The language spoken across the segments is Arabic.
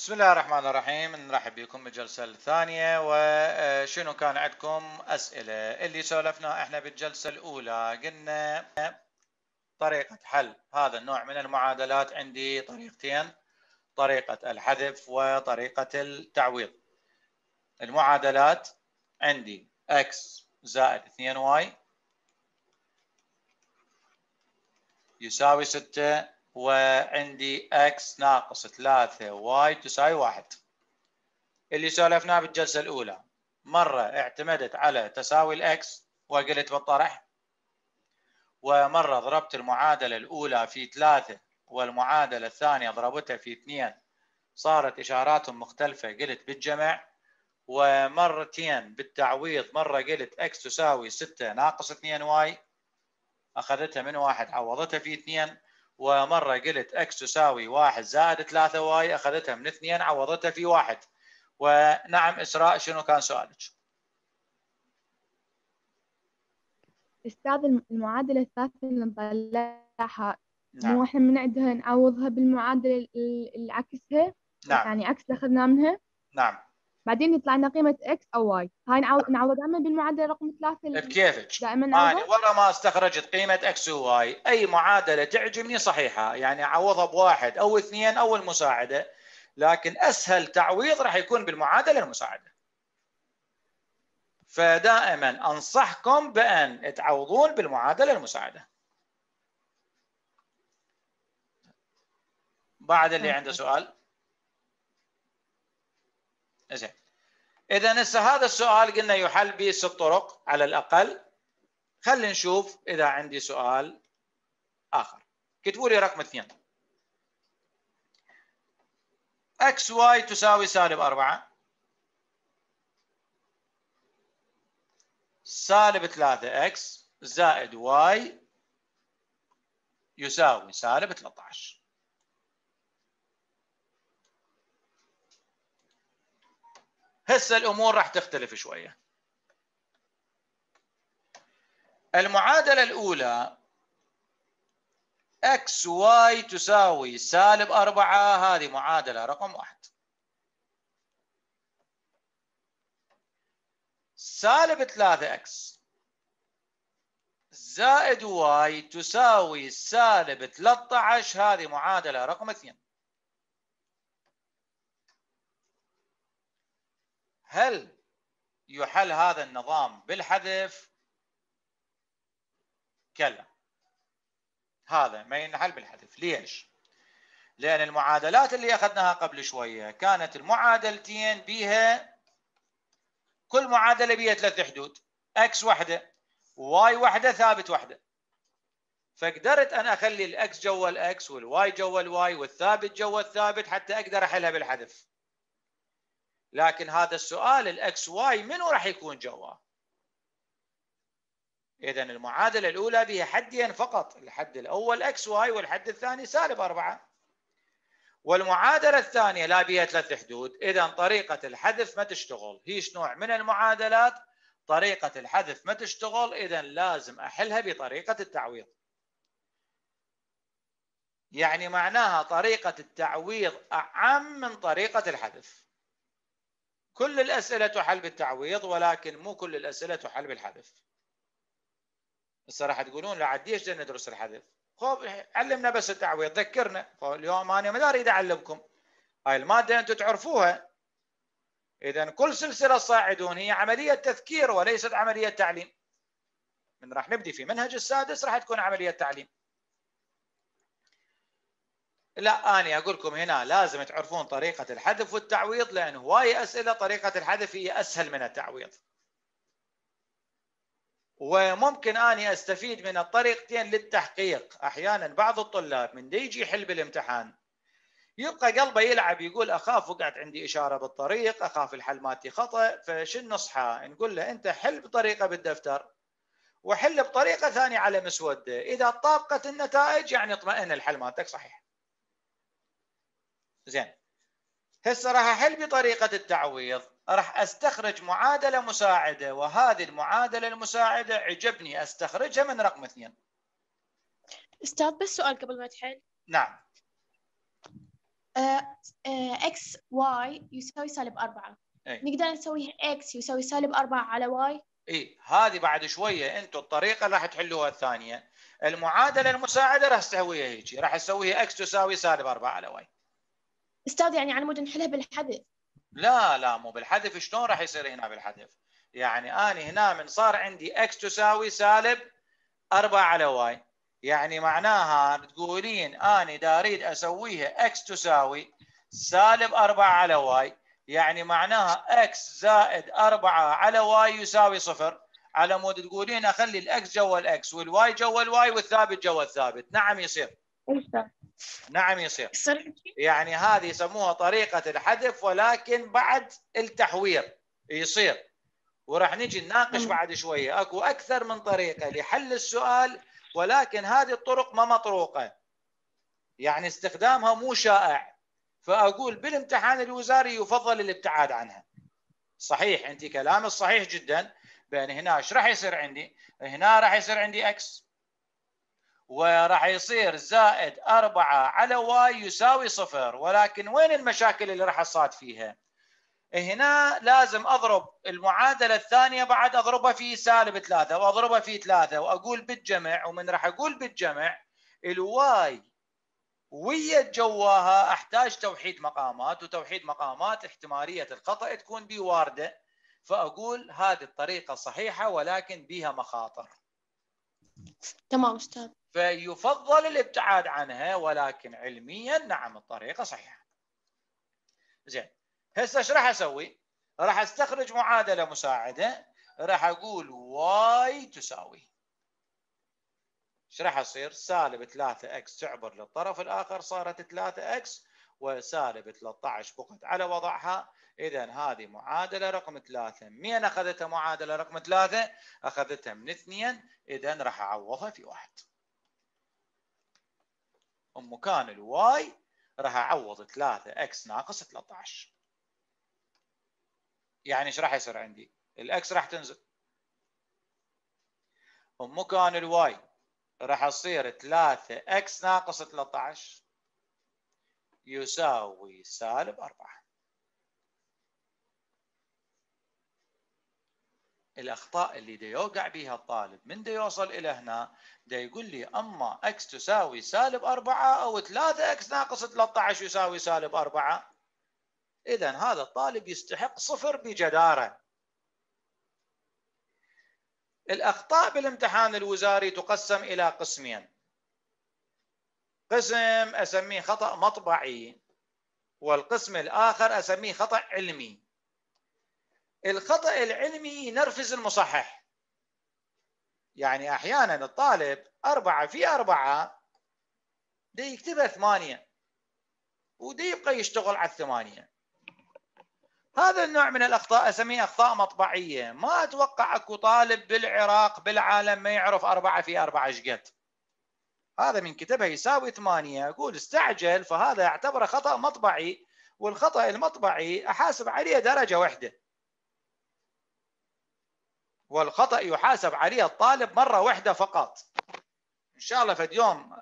بسم الله الرحمن الرحيم نرحب بكم بالجلسة الثانية وشنو كان عندكم أسئلة اللي سولفنا احنا بالجلسة الأولى قلنا طريقة حل هذا النوع من المعادلات عندي طريقتين طريقة الحذف وطريقة التعويض المعادلات عندي x زائد 2y يساوي 6 وعندي x ناقص 3 y تساوي 1 اللي سولفناه بالجلسه الاولى مره اعتمدت على تساوي x وقلت بالطرح ومره ضربت المعادله الاولى في 3 والمعادله الثانيه ضربتها في 2 صارت اشاراتهم مختلفه قلت بالجمع ومرتين بالتعويض مره قلت x تساوي 6 ناقص 2 y اخذتها من واحد عوضتها في 2 ومره قلت اكس تساوي 1 زائد 3 واي اخذتها من 2 عوضتها في 1 ونعم اسراء شنو كان سؤالك؟ استاذ المعادله الثالثه اللي نطلعها نعم. مو احنا من عندها نعوضها بالمعادله اللي عكسها نعم. يعني عكس اللي اخذناه منها نعم بعدين يطلع لنا قيمه اكس او واي هاي نعوض, نعوض دائما بالمعادله رقم ثلاثه بكيفك دائما انا ورا ما استخرجت قيمه اكس Y اي معادله تعجبني صحيحه يعني اعوضها بواحد او اثنين او المساعده لكن اسهل تعويض راح يكون بالمعادله المساعده فدائما انصحكم بان تعوضون بالمعادله المساعده بعد اللي عنده سؤال زين اذا هسه هذا السؤال قلنا يحل به ست طرق على الاقل خلينا نشوف اذا عندي سؤال اخر كتبوا لي رقم اثنين اكس واي تساوي سالب أربعة سالب ثلاثة اكس زائد واي يساوي سالب 13 هسه الامور راح تختلف شويه المعادله الاولى x y تساوي سالب 4 هذه معادله رقم واحد سالب 3x زائد y تساوي سالب 13 هذه معادلة رقم 2 هل يحل هذا النظام بالحذف؟ كلا هذا ما ينحل بالحذف ليش؟ لأن المعادلات اللي أخذناها قبل شوية كانت المعادلتين بيها كل معادلة بيها ثلاث حدود اكس وحدة واي وحدة ثابت وحدة فقدرت أن أخلي الأكس جوا الأكس والواي جوا الواي والثابت جوا الثابت حتى أقدر أحلها بالحذف لكن هذا السؤال الاكس واي منو راح يكون جواه؟ اذا المعادله الاولى بها حدين فقط، الحد الاول اكس واي والحد الثاني سالب اربعه. والمعادله الثانيه لا بها ثلاث حدود، اذا طريقه الحذف ما تشتغل، هيش نوع من المعادلات طريقه الحذف ما تشتغل، اذا لازم احلها بطريقه التعويض. يعني معناها طريقة التعويض أعم من طريقة الحذف كل الأسئلة تحل بالتعويض ولكن مو كل الأسئلة تحل بالحذف الصراحة تقولون لا عديش ندرس الحذف خب علمنا بس التعويض ذكرنا اليوم أنا ما أريد أعلمكم هاي المادة أنتم تعرفوها إذا كل سلسلة صاعدون هي عملية تذكير وليست عملية تعليم من راح نبدي في منهج السادس راح تكون عملية تعليم لا أنا أقول لكم هنا لازم تعرفون طريقة الحذف والتعويض لأن هواي أسئلة طريقة الحذف هي أسهل من التعويض وممكن أني أستفيد من الطريقتين للتحقيق أحيانا بعض الطلاب من دي يجي يحل بالامتحان يبقى قلبه يلعب يقول أخاف وقعت عندي إشارة بالطريق أخاف الحل مالتي خطأ فشو نصحه نقول له أنت حل بطريقة بالدفتر وحل بطريقة ثانية على مسودة إذا طابقت النتائج يعني اطمئن الحل مالتك صحيح زين هسه راح احل بطريقه التعويض راح استخرج معادله مساعده وهذه المعادله المساعده عجبني استخرجها من رقم اثنين استاذ بس سؤال قبل ما تحل نعم اكس uh, واي uh, يساوي سالب أربعة أي. نقدر نسويها اكس يساوي سالب أربعة على واي اي هذه بعد شويه انتم الطريقه راح تحلوها الثانيه المعادله المساعده راح تسويها هيك راح تسويها اكس تساوي سالب 4 على واي استاذ يعني على مود نحلها بالحذف لا لا مو بالحذف شلون راح يصير هنا بالحذف يعني انا هنا من صار عندي اكس تساوي سالب 4 على واي يعني معناها تقولين انا داريد اسويها اكس تساوي سالب 4 على واي يعني معناها اكس زائد 4 على واي يساوي صفر على مود تقولين اخلي الاكس جوا الاكس والواي جوا الواي والثابت جوا الثابت نعم يصير نعم يصير يعني هذه يسموها طريقة الحذف ولكن بعد التحوير يصير وراح نجي نناقش بعد شوية أكو أكثر من طريقة لحل السؤال ولكن هذه الطرق ما مطروقة يعني استخدامها مو شائع فأقول بالامتحان الوزاري يفضل الابتعاد عنها صحيح أنت كلامك صحيح جدا بأن هنا ايش راح يصير عندي هنا راح يصير عندي اكس وراح يصير زائد أربعة على واي يساوي صفر ولكن وين المشاكل اللي راح أصاد فيها هنا لازم أضرب المعادلة الثانية بعد أضربها في سالب ثلاثة وأضربها في ثلاثة وأقول بالجمع ومن راح أقول بالجمع الواي ويا جواها احتاج توحيد مقامات وتوحيد مقامات احتماليه الخطا تكون بوارده وارده فاقول هذه الطريقه صحيحه ولكن بها مخاطر تمام أستاذ فيفضل الابتعاد عنها ولكن علميا نعم الطريقة صحيحة زين هسه ايش راح اسوي؟ راح استخرج معادلة مساعدة راح اقول واي تساوي ايش راح يصير؟ سالب 3 اكس تعبر للطرف الاخر صارت 3 اكس وسالب 13 بقت على وضعها اذا هذه معادله رقم ثلاثه، من اخذتها معادله رقم ثلاثه؟ اخذتها من اثنين، اذا راح اعوضها في واحد. ومكان الواي راح اعوض 3 اكس ناقص 13. يعني ايش راح يصير عندي؟ الاكس راح تنزل. ومكان الواي راح اصير 3 اكس ناقص 13 يساوي سالب 4. الاخطاء اللي دا يوقع بها الطالب من دا يوصل الى هنا دا يقول لي اما اكس تساوي سالب 4 او 3 اكس ناقص 13 يساوي سالب 4 اذا هذا الطالب يستحق صفر بجداره الاخطاء بالامتحان الوزاري تقسم الى قسمين قسم اسميه خطا مطبعي والقسم الاخر اسميه خطا علمي الخطأ العلمي نرفز المصحح يعني أحيانا الطالب أربعة في أربعة دي يكتبها ثمانية ودي يبقى يشتغل على الثمانية هذا النوع من الأخطاء أسميه أخطاء مطبعية ما أتوقع أكو طالب بالعراق بالعالم ما يعرف أربعة في أربعة شقد هذا من كتبها يساوي ثمانية أقول استعجل فهذا يعتبر خطأ مطبعي والخطأ المطبعي أحاسب عليه درجة واحدة والخطأ يحاسب عليه الطالب مرة واحدة فقط إن شاء الله في اليوم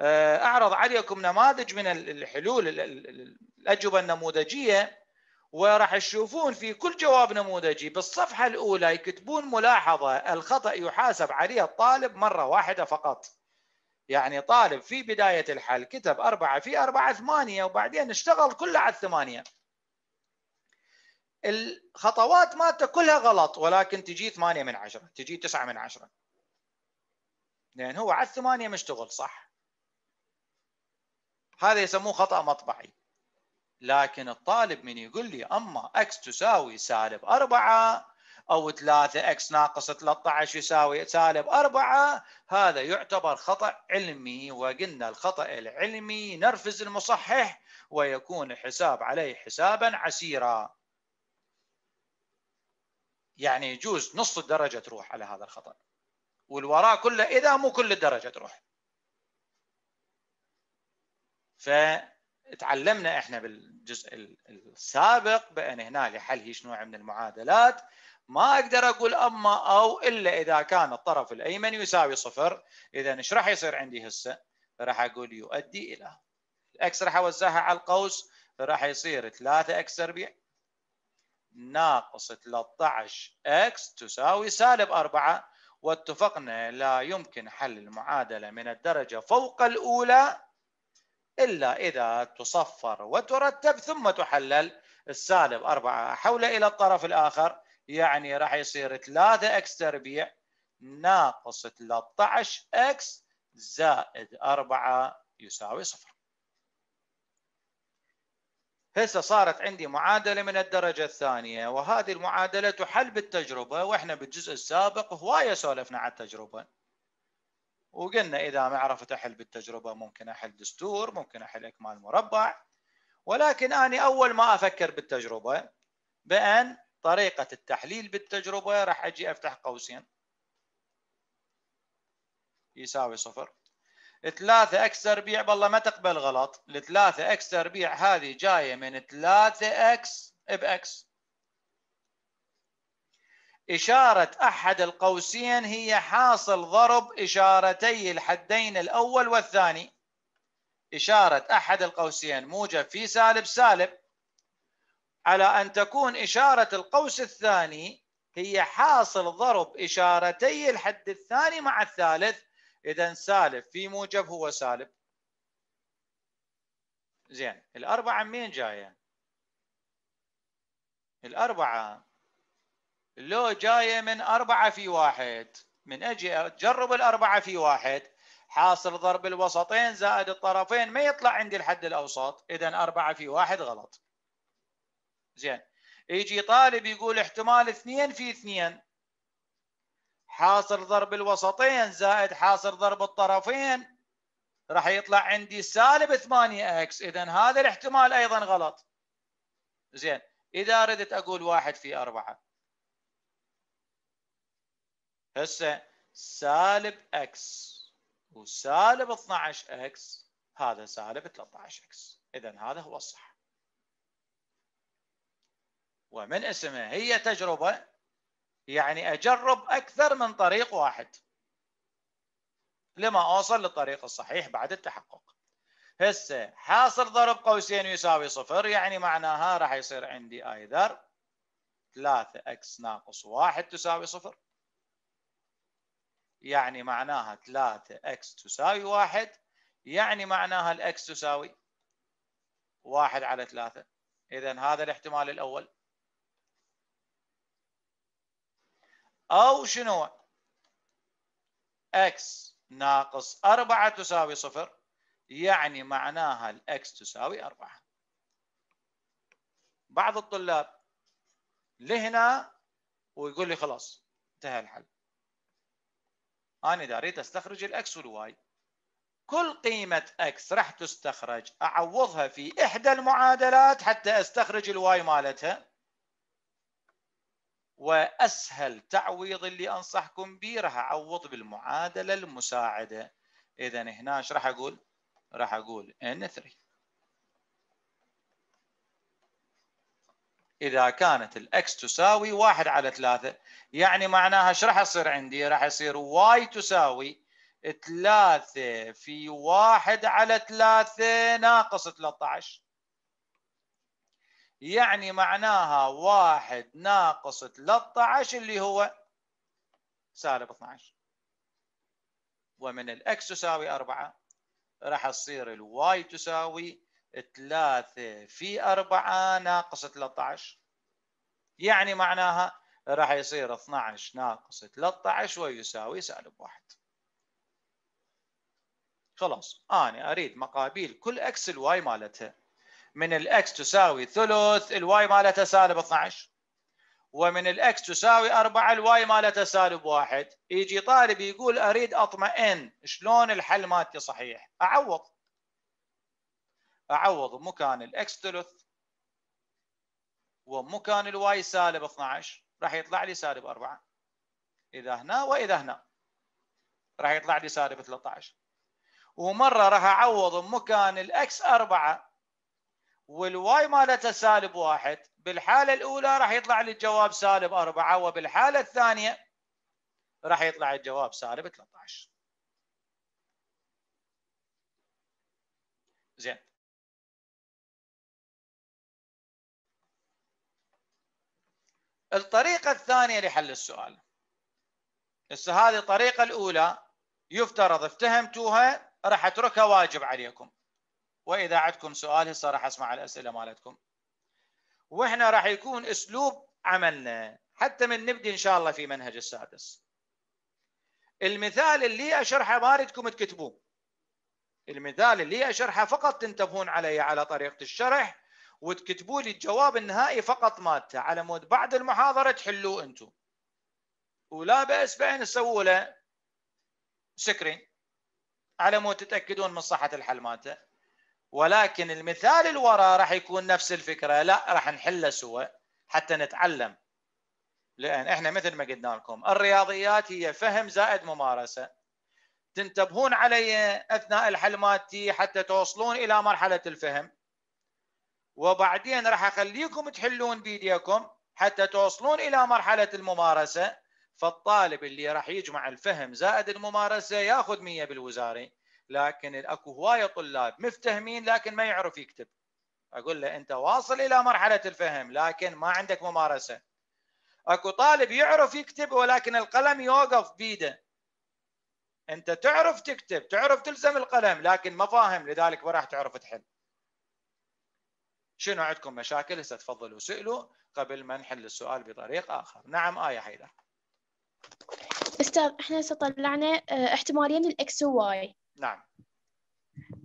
آه، أعرض عليكم نماذج من الحلول الأجوبة النموذجية وراح تشوفون في كل جواب نموذجي بالصفحة الأولى يكتبون ملاحظة الخطأ يحاسب عليه الطالب مرة واحدة فقط يعني طالب في بداية الحل كتب أربعة في أربعة ثمانية وبعدين اشتغل كله على الثمانية الخطوات مالته كلها غلط ولكن تجي 8 من 10 تجي 9 من 10 لان هو على الثمانية مشتغل صح هذا يسموه خطأ مطبعي لكن الطالب من يقول لي أما x تساوي سالب 4 أو 3 x ناقص 13 يساوي سالب 4 هذا يعتبر خطأ علمي وقلنا الخطأ العلمي نرفز المصحح ويكون الحساب عليه حسابا عسيرا يعني يجوز نص الدرجة تروح على هذا الخطأ والوراء كله إذا مو كل الدرجة تروح فتعلمنا احنا بالجزء السابق بأن هنا لحل هيش نوع من المعادلات ما أقدر أقول أما أو إلا إذا كان الطرف الأيمن يساوي صفر إذا إيش راح يصير عندي هسه راح أقول يؤدي إلى الأكس راح أوزعها على القوس فراح يصير 3 أكس تربيع ناقص 13 اكس تساوي سالب 4 واتفقنا لا يمكن حل المعادلة من الدرجة فوق الأولى إلا إذا تصفر وترتب ثم تحلل السالب 4 حول إلى الطرف الآخر يعني راح يصير 3 اكس تربيع ناقص 13 اكس زائد 4 يساوي صفر هسه صارت عندي معادله من الدرجه الثانيه وهذه المعادله تحل بالتجربه واحنا بالجزء السابق هوايه سولفنا عن التجربه وقلنا اذا ما عرفت احل بالتجربه ممكن احل دستور ممكن احل اكمال مربع ولكن انا اول ما افكر بالتجربه بان طريقه التحليل بالتجربه راح اجي افتح قوسين يساوي صفر 3 اكس تربيع بالله ما تقبل غلط ال 3 اكس تربيع هذه جايه من 3 اكس باكس إشارة أحد القوسين هي حاصل ضرب إشارتي الحدين الأول والثاني إشارة أحد القوسين موجب في سالب سالب على أن تكون إشارة القوس الثاني هي حاصل ضرب إشارتي الحد الثاني مع الثالث اذا سالب في موجب هو سالب زين الاربعه منين جايه الاربعه لو جايه من اربعه في واحد من اجي اجرب الاربعه في واحد حاصل ضرب الوسطين زائد الطرفين ما يطلع عندي الحد الاوسط اذا اربعه في واحد غلط زين يجي طالب يقول احتمال اثنين في اثنين حاصر ضرب الوسطين زائد حاصر ضرب الطرفين راح يطلع عندي سالب 8 اكس اذا هذا الاحتمال ايضا غلط زين اذا ردت اقول واحد في أربعة هسه سالب اكس وسالب 12 اكس هذا سالب 13 اكس اذا هذا هو الصح ومن اسمه هي تجربه يعني اجرب اكثر من طريق واحد لما اوصل للطريق الصحيح بعد التحقق هسه حاصل ضرب قوسين يساوي صفر يعني معناها راح يصير عندي ايذر 3 اكس ناقص 1 تساوي صفر يعني معناها 3 اكس تساوي 1 يعني معناها الاكس تساوي 1 على 3 اذا هذا الاحتمال الاول أو شنو X ناقص 4 تساوي صفر يعني معناها x تساوي 4 بعض الطلاب لهنا ويقول لي خلاص انتهى الحل أنا داريت أستخرج الأكس والواي كل قيمة x راح تستخرج أعوضها في إحدى المعادلات حتى أستخرج الواي مالتها واسهل تعويض اللي انصحكم به راح اعوض بالمعادله المساعده اذا هنا ايش راح اقول راح اقول ان 3 اذا كانت الاكس تساوي 1 على 3 يعني معناها ايش راح يصير عندي راح يصير واي تساوي 3 في 1 على 3 ناقص 13 يعني معناها واحد ناقص 13 اللي هو سالب 12 ومن الاكس تساوي 4 راح تصير الواي تساوي 3 في 4 ناقص 13 يعني معناها راح يصير 12 ناقص 13 ويساوي سالب 1 خلاص انا اريد مقابيل كل اكس الواي مالتها من الاكس تساوي ثلث الواي مالتها سالب 12 ومن الاكس تساوي 4 الواي مالتها سالب 1 يجي طالب يقول اريد اطمئن شلون الحل مالتي صحيح اعوض اعوض بمكان الاكس ثلث ومكان الواي سالب 12 راح يطلع لي سالب 4 اذا هنا واذا هنا راح يطلع لي سالب 13 ومره راح اعوض بمكان الاكس 4 والواي مالتها سالب واحد بالحالة الأولى راح يطلع لي الجواب سالب أربعة وبالحالة الثانية راح يطلع الجواب سالب 13 زين الطريقة الثانية لحل السؤال هسه هذه الطريقة الأولى يفترض افتهمتوها راح اتركها واجب عليكم واذا عندكم سؤال هسه راح اسمع الاسئله مالتكم واحنا راح يكون اسلوب عملنا حتى من نبدي ان شاء الله في منهج السادس المثال اللي اشرحه ما اريدكم تكتبوه المثال اللي اشرحه فقط تنتبهون عليه على طريقه الشرح وتكتبوا لي الجواب النهائي فقط مالته على مود بعد المحاضره تحلوه انتم ولا باس بان تسووا له سكرين على مود تتاكدون من صحه الحل مالته ولكن المثال الوراء راح يكون نفس الفكرة لا راح نحله سوا حتى نتعلم لأن إحنا مثل ما قلنا لكم الرياضيات هي فهم زائد ممارسة تنتبهون علي أثناء الحل مالتي حتى توصلون إلى مرحلة الفهم وبعدين راح أخليكم تحلون بيديكم حتى توصلون إلى مرحلة الممارسة فالطالب اللي راح يجمع الفهم زائد الممارسة ياخذ 100 بالوزاري لكن اكو هوايه طلاب مفتهمين لكن ما يعرف يكتب اقول له انت واصل الى مرحله الفهم لكن ما عندك ممارسه اكو طالب يعرف يكتب ولكن القلم يوقف بيده انت تعرف تكتب تعرف تلزم القلم لكن ما فاهم لذلك ما راح تعرف تحل شنو عندكم مشاكل هسه تفضلوا سئلوا قبل ما نحل السؤال بطريق اخر نعم ايه حيدر استاذ احنا هسه طلعنا آه، احتمالين الاكس وواي نعم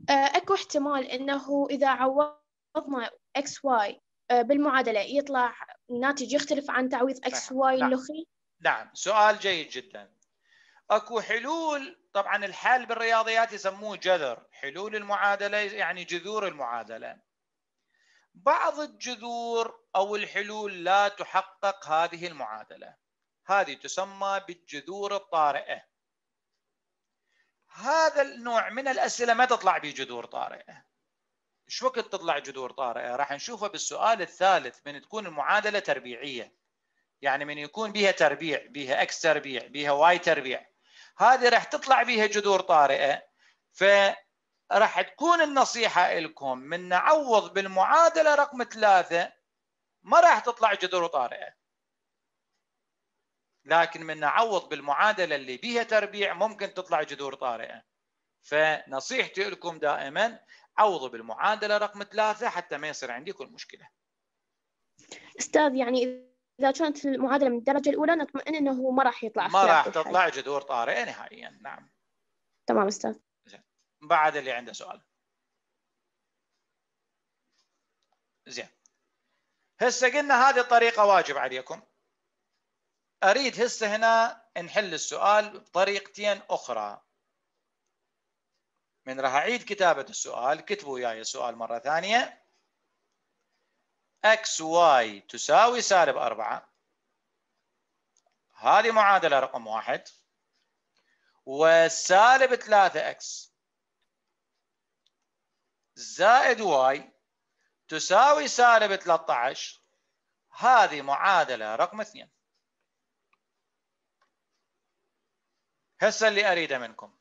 آه، اكو احتمال انه اذا عوضنا اكس واي آه، بالمعادله يطلع الناتج يختلف عن تعويض اكس واي نعم. نعم سؤال جيد جدا اكو حلول طبعا الحل بالرياضيات يسموه جذر حلول المعادله يعني جذور المعادله بعض الجذور او الحلول لا تحقق هذه المعادله هذه تسمى بالجذور الطارئه هذا النوع من الاسئله ما تطلع به جذور طارئه شو وقت تطلع جذور طارئه راح نشوفها بالسؤال الثالث من تكون المعادله تربيعيه يعني من يكون بها تربيع بها اكس تربيع بها واي تربيع هذه راح تطلع بها جذور طارئه ف راح تكون النصيحة لكم من نعوض بالمعادلة رقم ثلاثة ما راح تطلع جذور طارئة لكن من نعوض بالمعادله اللي بيها تربيع ممكن تطلع جذور طارئه فنصيحتي لكم دائما عوضوا بالمعادله رقم ثلاثه حتى ما يصير عندكم مشكله استاذ يعني اذا كانت المعادله من الدرجه الاولى نطمئن انه ما راح يطلع ما راح تطلع جذور طارئه نهائيا نعم تمام استاذ بعد اللي عنده سؤال زين هسه قلنا هذه الطريقه واجب عليكم اريد هسه هنا نحل السؤال بطريقتين اخرى من راح اعيد كتابه السؤال كتبوا وياي السؤال مره ثانيه XY تساوي سالب 4 هذه معادله رقم واحد وسالب 3 X زائد Y تساوي سالب 13 هذه معادله رقم اثنين هسه اللي اريده منكم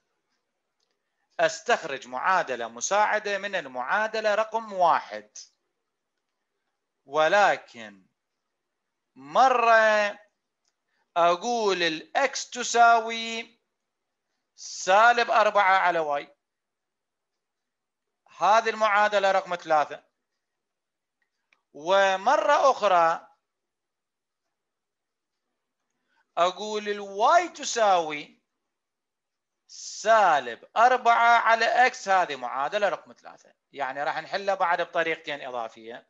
استخرج معادله مساعده من المعادله رقم واحد ولكن مره اقول الاكس تساوي سالب أربعة على واي هذه المعادله رقم ثلاثه ومره اخرى اقول الواي تساوي سالب 4 على اكس هذه معادله رقم 3 يعني راح نحلها بعد بطريقتين اضافيه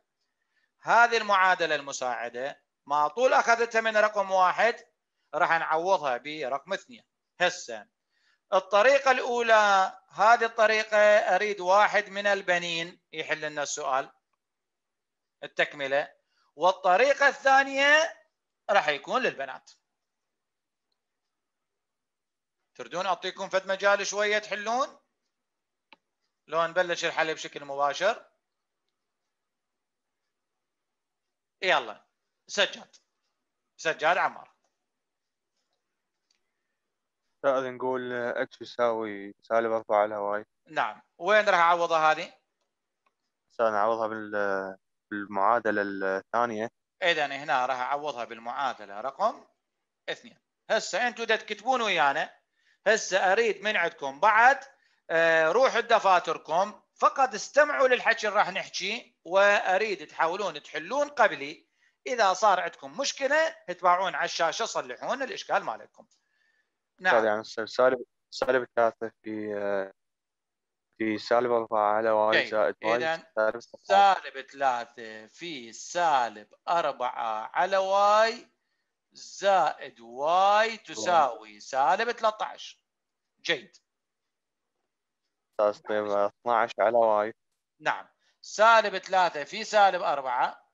هذه المعادله المساعده ما طول اخذتها من رقم واحد راح نعوضها برقم اثنين هسه الطريقه الاولى هذه الطريقه اريد واحد من البنين يحل لنا السؤال التكمله والطريقه الثانيه راح يكون للبنات تردون اعطيكم فد مجال شويه تحلون لو نبلش الحل بشكل مباشر يلا سجاد سجاد عمار نقدر نقول اكس يساوي سالب 4 على واي نعم وين راح اعوضها هذه؟ سنعوضها بالمعادله الثانيه اذا هنا راح اعوضها بالمعادله رقم اثنين هسه انتم تكتبون ويانا هسه اريد من عندكم بعد آه، روحوا دفاتركم فقط استمعوا للحكي اللي راح نحكي واريد تحاولون تحلون قبلي اذا صار عندكم مشكله تباعون على الشاشه صلحون الاشكال مالكم نعم يعني سالب سالب ثلاثه في في سالب أربعة على واي زائد واي سالب ثلاثة في سالب أربعة على واي زائد واي تساوي سالب 13 جيد تسليم 12 على واي نعم سالب 3 في سالب 4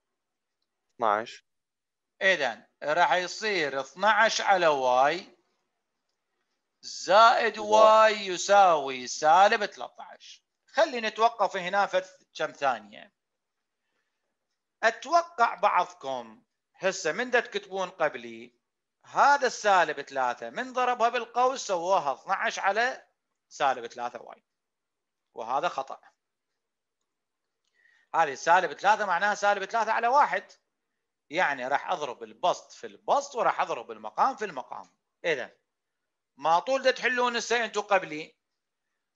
12 اذا راح يصير 12 على واي زائد واي يساوي سالب 13 خلي نتوقف هنا كم ثانيه اتوقع بعضكم هسه من دا تكتبون قبلي هذا السالب 3 من ضربها بالقوس سووها 12 على سالب 3 واي وهذا خطأ هذه سالب 3 معناها سالب 3 على واحد يعني راح اضرب البسط في البسط وراح اضرب المقام في المقام اذا ما طول تحلون هسه انتم قبلي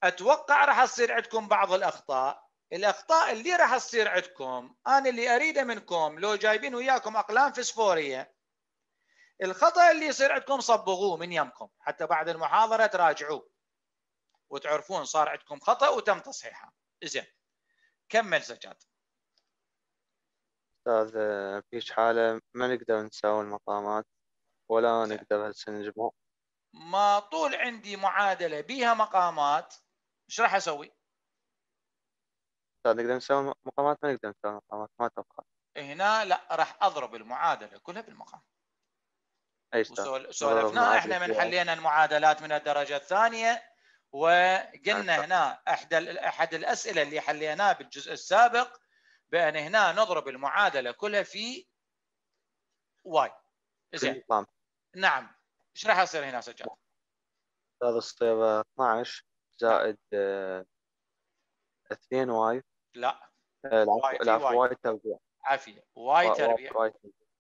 اتوقع راح تصير عندكم بعض الاخطاء الاخطاء اللي راح تصير عندكم انا اللي اريده منكم لو جايبين وياكم اقلام فسفوريه الخطا اللي يصير عندكم صبغوه من يمكم حتى بعد المحاضره تراجعوه وتعرفون صار عندكم خطا وتم تصحيحه زين كمل سجاد استاذ فيش حاله ما نقدر نساوي المقامات ولا نقدر هسه نجمع ما طول عندي معادله بيها مقامات ايش راح اسوي؟ طيب، نقدر نسوي مقامات ما نقدر نسوي مقامات ما اتوقع هنا لا راح اضرب المعادله كلها بالمقام ايش طيب؟ سولفنا احنا من حلينا المعادلات من الدرجه الثانيه وقلنا أيوة. هنا احدى احد الاسئله اللي حليناها بالجزء السابق بان هنا نضرب المعادله كلها في واي زين نعم ايش راح يصير هنا سجاد؟ هذا يصير 12 زائد 2 آه، واي لا العفو واي تربيع عافية واي آه، تربيع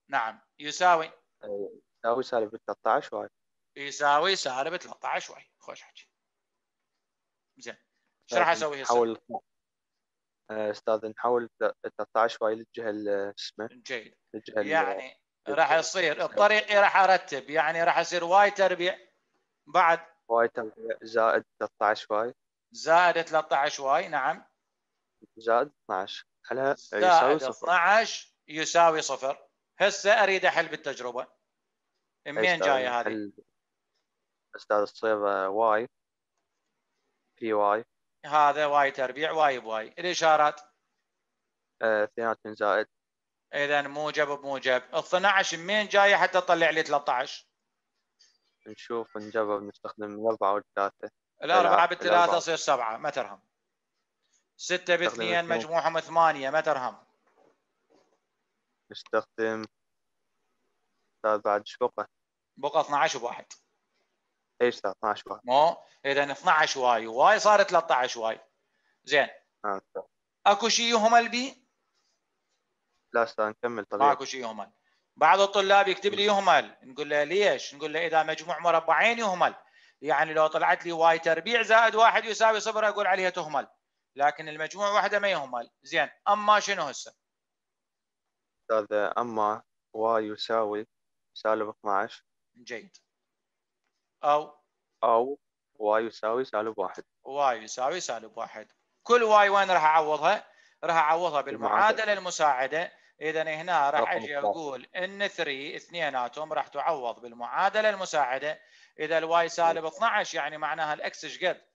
نعم يساوي آه، يساوي سالب 13 واي يساوي سالب 13 واي خوش حكي زين شو راح آه، اسوي هسه؟ حول استاذ نحول 13 واي للجهه اسمه جيد للجهه يعني راح يصير الطريق راح ارتب يعني راح يصير واي تربيع بعد واي تربيع زائد 13 واي زائد 13 واي نعم زائد 12 هل يساوي صفر 12 يساوي صفر هسه اريد احل بالتجربه منين جايه هذه؟ استاذ تصير آه، واي بي واي هذا واي تربيع واي بواي الاشارات آه، اثنيناتهم زائد اذا موجب بموجب ال 12 منين جايه حتى تطلع لي 13 نشوف نجرب نستخدم الاربعه والثلاثه الاربعه بالثلاثه تصير سبعه ما ترهم ستة باثنين مجموعهم ثمانية ما ترهم استخدم استاذ طيب، بعد ايش بقى؟ بقى 12 بواحد اي استاذ 12 بواحد مو اذا 12 واي واي صار 13 واي زين آه. طيب. اكو شيء يهمل بي؟ لا استاذ نكمل طبيعي ماكو شيء يهمل بعض الطلاب يكتب لي يهمل نقول له ليش؟ نقول له اذا مجموع مربعين يهمل يعني لو طلعت لي واي تربيع زائد واحد يساوي صفر اقول عليها تهمل لكن المجموع واحده ما يهمل زين اما شنو هسه استاذ اما واي يساوي سالب 12 جيد او او واي يساوي سالب واحد واي يساوي سالب واحد كل واي وين راح اعوضها؟ راح اعوضها بالمعادله المساعده اذا هنا راح اجي اقول ان 3 اثنيناتهم راح تعوض بالمعادله المساعده اذا الواي سالب 12 يعني معناها الاكس ايش قد؟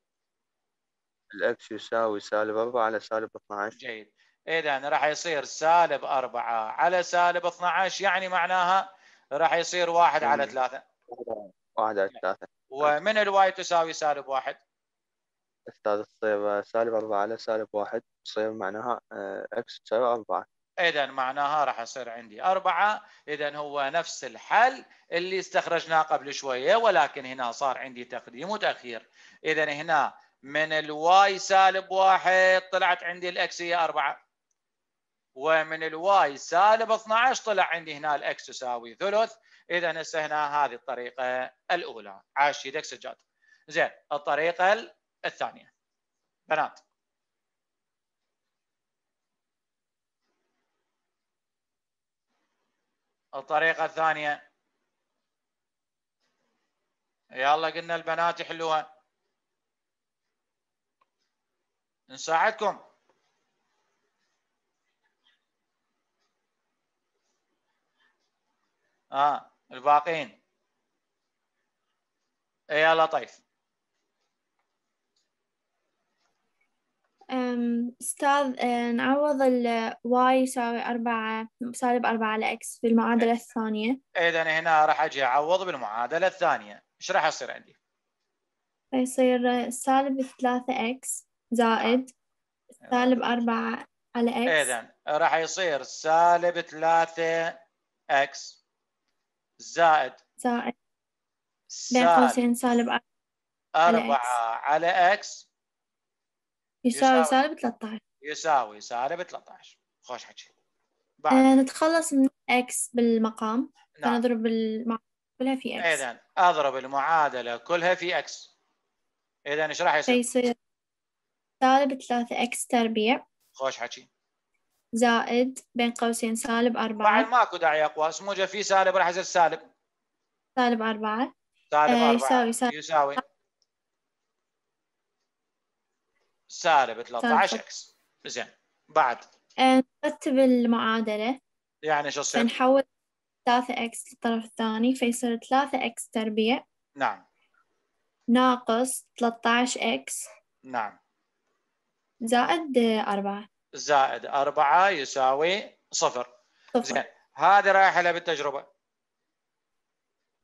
الاكس يساوي سالب 4 على سالب 12 جيد اذا إيه راح يصير سالب 4 على سالب 12 يعني معناها راح يصير 1 على 3 1 على 3 ومن الواي تساوي سالب 1 استاذ تصير سالب 4 على سالب 1 تصير معناها اكس تساوي 4 اذا معناها راح يصير عندي 4 اذا هو نفس الحل اللي استخرجناه قبل شويه ولكن هنا صار عندي تقديم وتاخير اذا هنا من الواي سالب واحد طلعت عندي الاكس هي اربعه ومن الواي سالب 12 طلع عندي هنا الاكس تساوي ثلث اذا هسه هنا هذه الطريقه الاولى عاش يدك سجاد زين الطريقه الثانيه بنات الطريقه الثانيه يلا قلنا البنات يحلوها نساعدكم ها آه الباقين إيه يا لطيف أم استاذ أه، نعوض الواي يساوي 4 سالب 4 على اكس بالمعادله إيه. الثانيه اذا هنا راح اجي اعوض بالمعادله الثانيه ايش راح يصير عندي؟ يصير سالب 3 اكس زائد سالب آه. أربعة على إكس إيه إذا راح يصير سالب ثلاثة إكس زائد زائد بين قوسين سالب أربعة على إكس يساوي سالب 13 يساوي سالب 13 خوش حكي آه نتخلص من إكس بالمقام نعم. نضرب المعادلة كلها في إكس إذا أضرب المعادلة كلها في إكس إذا إيش راح يصير؟ سالب ثلاثة إكس تربيع خوش حكي زائد بين قوسين سالب أربعة بعد ماكو داعي أقواس موجة في سالب راح يصير سالب سالب أربعة سالب آه أربعة يساوي سالب يساوي سالب 13 إكس زين بعد إيه، نرتب المعادلة يعني شو تصير؟ فنحول 3 إكس للطرف الثاني فيصير 3 إكس تربيع نعم ناقص 13 إكس نعم زائد أربعة زائد أربعة يساوي صفر صفر زين هذه رايحة لها بالتجربة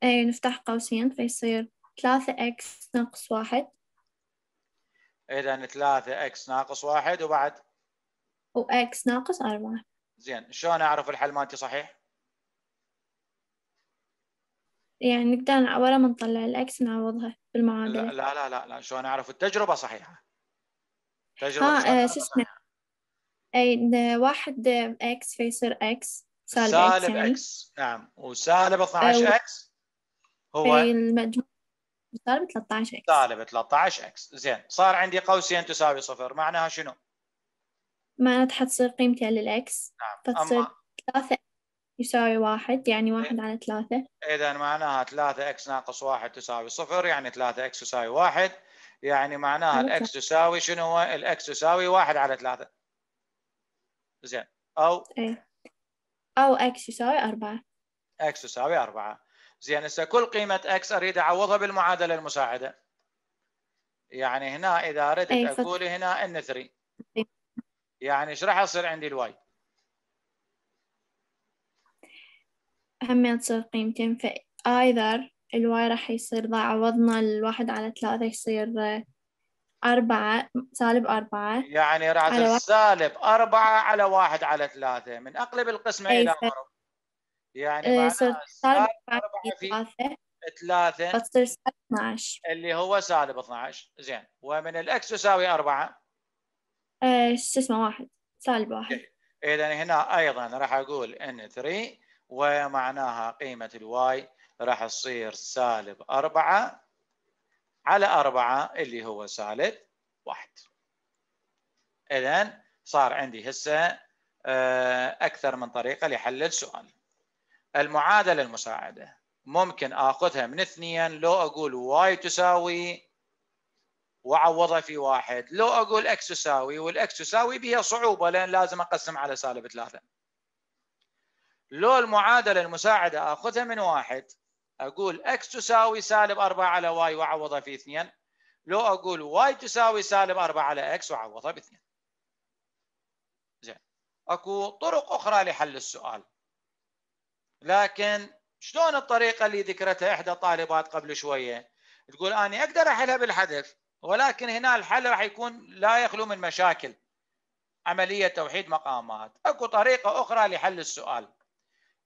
أي نفتح قوسين فيصير ثلاثة إكس ناقص واحد إذا ثلاثة إكس ناقص واحد وبعد وإكس ناقص أربعة زين شلون أعرف الحل مالتي صحيح؟ يعني نقدر ورا ما نطلع الإكس نعوضها بالمعادلة لا لا لا, لا. شلون أعرف التجربة صحيحة تجربة آه شو اسمه اي واحد آه، اكس فيصير اكس سالب, سالب يعني. اكس, يعني. نعم وسالب 12 آه، أو... اكس هو في المجموع سالب 13 اكس سالب 13 اكس زين صار عندي قوسين تساوي صفر معناها شنو؟ معناتها حتصير قيمتي على الاكس نعم فتصير أما... 3 يساوي واحد يعني واحد إيه. على ثلاثة إذا معناها ثلاثة إكس ناقص واحد تساوي صفر يعني ثلاثة إكس يساوي واحد يعني معناها أيوة، الاكس تساوي شنو هو الاكس تساوي واحد على ثلاثة زين او اي او اكس يساوي أربعة اكس تساوي أربعة زين هسه كل قيمة اكس اريد اعوضها بالمعادلة المساعدة يعني هنا اذا اردت إيه، اقول هنا ان 3 إيه. يعني ايش راح يصير عندي الواي؟ همين تصير قيمتين فايذر الواي راح يصير ضاع عوضنا الواحد على ثلاثة يصير آه، أربعة سالب أربعة يعني راح سالب أربعة على واحد على ثلاثة من أقلب القسمة إيه، إلى ضرب يعني إيه، معناها سالب أربعة في ثلاثة ثلاثة بتصير سالب 12 اللي هو سالب 12 زين ومن الإكس يساوي أربعة آه، شو اسمه واحد سالب واحد إيه. إذا هنا أيضا راح اقول إن N3 ومعناها قيمة الواي راح تصير سالب أربعة على أربعة اللي هو سالب واحد إذا صار عندي هسه آه، أكثر من طريقة لحل السؤال المعادلة المساعدة ممكن آخذها من اثنين لو أقول واي تساوي وعوضها في واحد لو أقول اكس تساوي والأكس تساوي بها صعوبة لأن لازم أقسم على سالب ثلاثة لو المعادلة المساعدة آخذها من واحد اقول اكس تساوي سالب 4 على واي واعوضها في 2 لو اقول واي تساوي سالب 4 على اكس واعوضها ب 2 زين اكو طرق اخرى لحل السؤال لكن شلون الطريقه اللي ذكرتها احدى الطالبات قبل شويه تقول اني اقدر احلها بالحذف ولكن هنا الحل راح يكون لا يخلو من مشاكل عمليه توحيد مقامات اكو طريقه اخرى لحل السؤال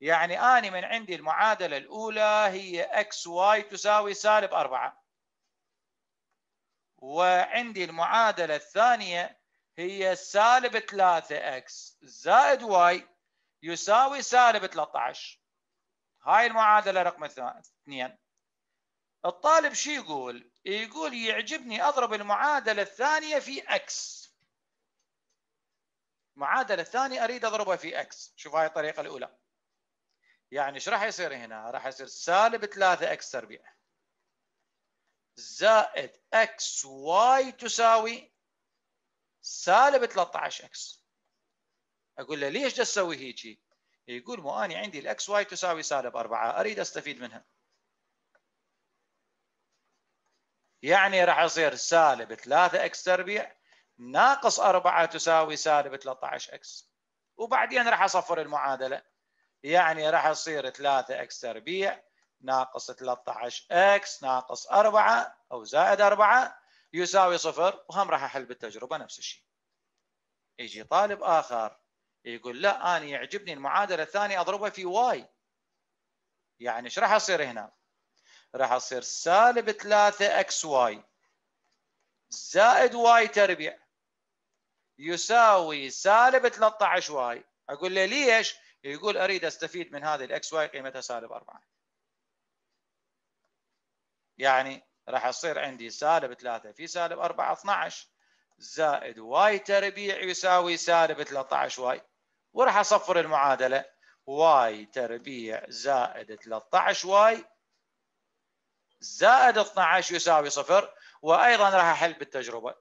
يعني أنا من عندي المعادلة الأولى هي x y تساوي سالب 4 وعندي المعادلة الثانية هي سالب 3x زائد y يساوي سالب 13 هاي المعادلة رقم اثنين الطالب شو يقول؟ يقول يعجبني أضرب المعادلة الثانية في x المعادلة الثانية أريد أضربها في x شوف هاي الطريقة الأولى يعني ايش راح يصير هنا؟ راح يصير سالب 3 اكس تربيع زائد اكس واي تساوي سالب 13 اكس اقول له ليش تسوي هيجي؟ يقول مو اني عندي الاكس واي تساوي سالب 4 اريد استفيد منها يعني راح يصير سالب 3 اكس تربيع ناقص 4 تساوي سالب 13 اكس وبعدين راح اصفر المعادله يعني راح يصير 3 اكس تربيع ناقص 13 اكس ناقص 4 او زائد 4 يساوي صفر وهم راح احل بالتجربه نفس الشيء. يجي طالب اخر يقول لا انا يعجبني المعادله الثانيه اضربها في واي. يعني ايش راح يصير هنا؟ راح يصير سالب 3 اكس واي زائد واي تربيع يساوي سالب 13 واي اقول له ليش؟ يقول اريد استفيد من هذه الاكس واي قيمتها سالب 4 يعني راح يصير عندي سالب 3 في سالب 4 12 زائد واي تربيع يساوي سالب 13 واي وراح اصفر المعادله واي تربيع زائد 13 واي زائد 12 يساوي صفر وايضا راح احل بالتجربه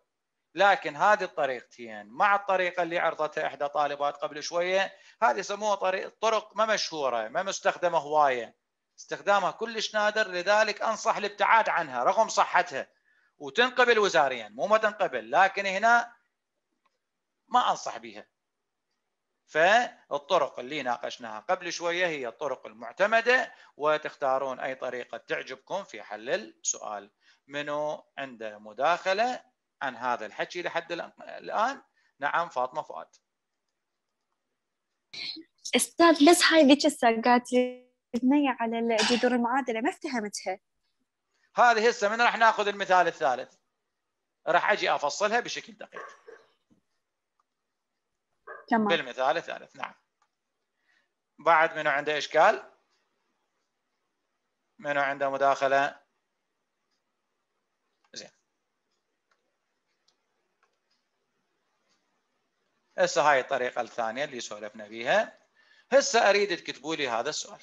لكن هذه الطريقتين مع الطريقه اللي عرضتها احدى طالبات قبل شويه هذه يسموها طريق طرق ما مشهوره ما مستخدمه هوايه استخدامها كلش نادر لذلك انصح الابتعاد عنها رغم صحتها وتنقبل وزاريا مو ما تنقبل لكن هنا ما انصح بها فالطرق اللي ناقشناها قبل شويه هي الطرق المعتمده وتختارون اي طريقه تعجبكم في حل السؤال منو عنده مداخله عن هذا الحكي لحد الآن نعم فاطمة فؤاد استاذ بس هاي ذيك الساقات البنيه على جذور المعادلة ما افتهمتها هذه هسه من راح ناخذ المثال الثالث راح اجي افصلها بشكل دقيق تمام بالمثال الثالث نعم بعد منو عنده اشكال؟ منو عنده مداخله؟ هسه هاي الطريقه الثانيه اللي سولفنا بيها هسه اريد تكتبوا لي هذا السؤال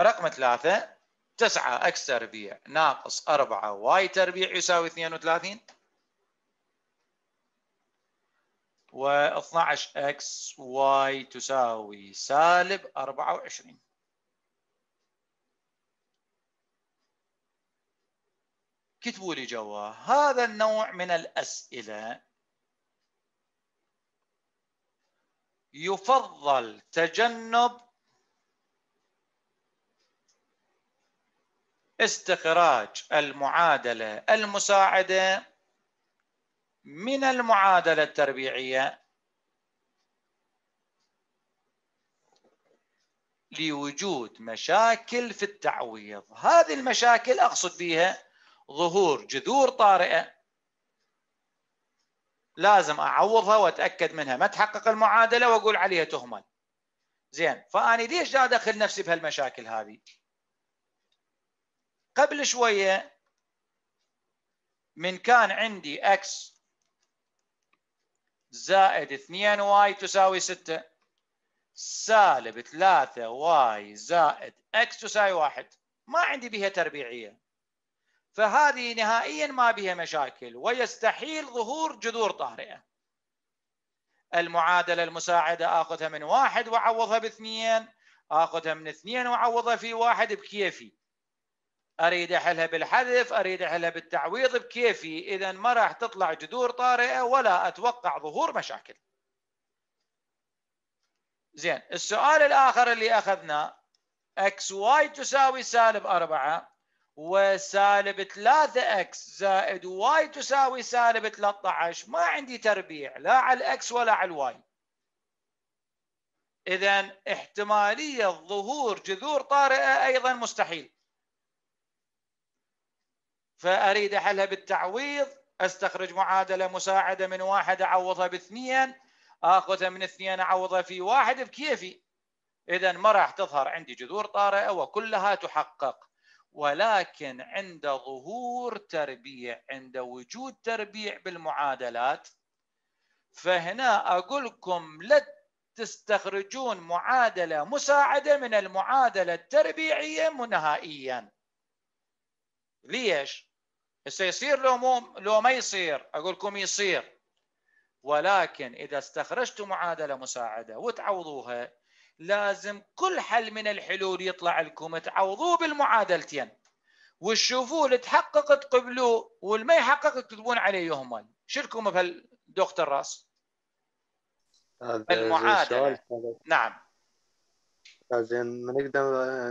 رقم ثلاثة تسعة اكس تربيع ناقص أربعة واي تربيع يساوي 32 و12 اكس واي تساوي سالب 24 كتبوا لي جوا هذا النوع من الأسئلة يفضل تجنب استخراج المعادلة المساعدة من المعادلة التربيعية لوجود مشاكل في التعويض هذه المشاكل أقصد بها ظهور جذور طارئة لازم أعوضها وأتأكد منها ما تحقق المعادلة وأقول عليها تهمل زين فأنا ليش دا أدخل نفسي بهالمشاكل هذه قبل شوية من كان عندي X زائد 2 واي تساوي 6 سالب 3 واي زائد اكس تساوي 1 ما عندي بها تربيعيه فهذه نهائيا ما بها مشاكل ويستحيل ظهور جذور طارئه المعادله المساعده اخذها من واحد واعوضها باثنين اخذها من اثنين واعوضها في واحد بكيفي اريد احلها بالحذف اريد احلها بالتعويض بكيفي اذا ما راح تطلع جذور طارئه ولا اتوقع ظهور مشاكل زين السؤال الاخر اللي اخذناه اكس واي تساوي سالب 4 وسالب 3 اكس زائد واي تساوي سالب 13 ما عندي تربيع لا على الاكس ولا على الواي اذا احتماليه ظهور جذور طارئه ايضا مستحيل فأريد أحلها بالتعويض أستخرج معادلة مساعدة من واحد أعوضها باثنين أخذها من اثنين أعوضها في واحد بكيفي إذا ما راح تظهر عندي جذور طارئة وكلها تحقق ولكن عند ظهور تربيع عند وجود تربيع بالمعادلات فهنا أقول لكم لا تستخرجون معادلة مساعدة من المعادلة التربيعية نهائيا ليش؟ هسه يصير لو مو لو ما يصير اقول لكم يصير ولكن اذا استخرجتوا معادله مساعده وتعوضوها لازم كل حل من الحلول يطلع لكم تعوضوه بالمعادلتين وتشوفوه اللي تحقق تقبلوه واللي ما يحقق تكتبون عليه يهمل شلكم بهالدوخة الراس المعادله نعم زين ما نقدر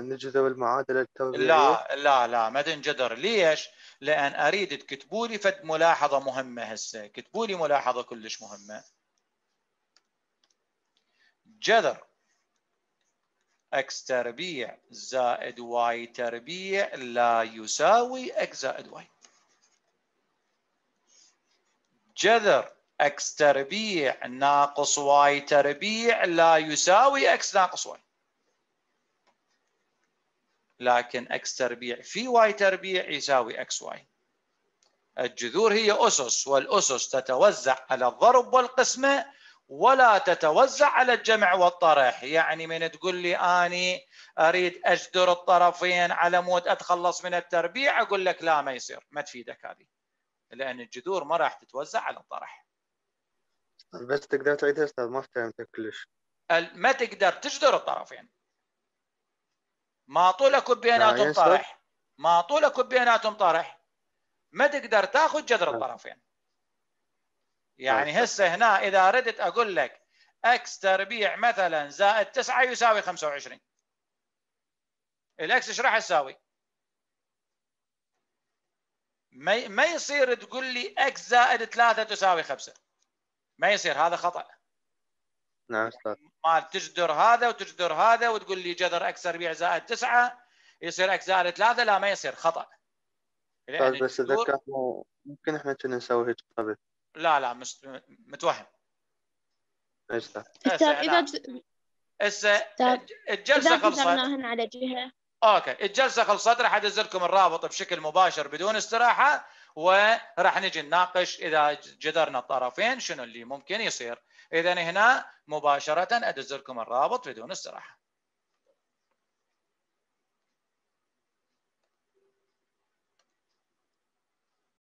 نجذب المعادله التوزيعيه لا لا لا ما تنجذر ليش؟ لان اريد تكتبوا لي فد ملاحظه مهمه هسه كتبوا لي ملاحظه كلش مهمه جذر اكس تربيع زائد واي تربيع لا يساوي اكس زائد واي جذر اكس تربيع ناقص واي تربيع لا يساوي اكس ناقص واي لكن اكس تربيع في واي تربيع يساوي اكس واي الجذور هي أسس والأسس تتوزع على الضرب والقسمة ولا تتوزع على الجمع والطرح يعني من تقول لي أني أريد أجدر الطرفين على مود أتخلص من التربيع أقول لك لا ما يصير ما تفيدك هذه لأن الجذور ما راح تتوزع على الطرح بس تقدر تعيدها أستاذ ما فهمت كلش ما تقدر تجدر الطرفين ما طولك بيناتهم طرح ما طولك بيناتهم طرح ما تقدر تاخذ جذر الطرفين يعني هسه هنا اذا ردت اقول لك اكس تربيع مثلا زائد 9 يساوي 25 الاكس ايش راح تساوي؟ ما ما يصير تقول لي اكس زائد 3 تساوي 5 ما يصير هذا خطا نعم استاذ مال تجدر هذا وتجدر هذا وتقول لي جذر اكس ربيع زائد تسعه يصير اكس زائد ثلاثه لا ما يصير خطا طيب يعني بس اتذكر ممكن احنا كنا نسوي هيك قبل لا لا مش متوهم ايش إيه، طيب، اذا هسه طيب، الجلسه خلصت على جهه اوكي الجلسه خلصت راح ادز لكم الرابط بشكل مباشر بدون استراحه وراح نجي نناقش اذا جذرنا الطرفين شنو اللي ممكن يصير اذا هنا مباشره ادز لكم الرابط بدون استراحه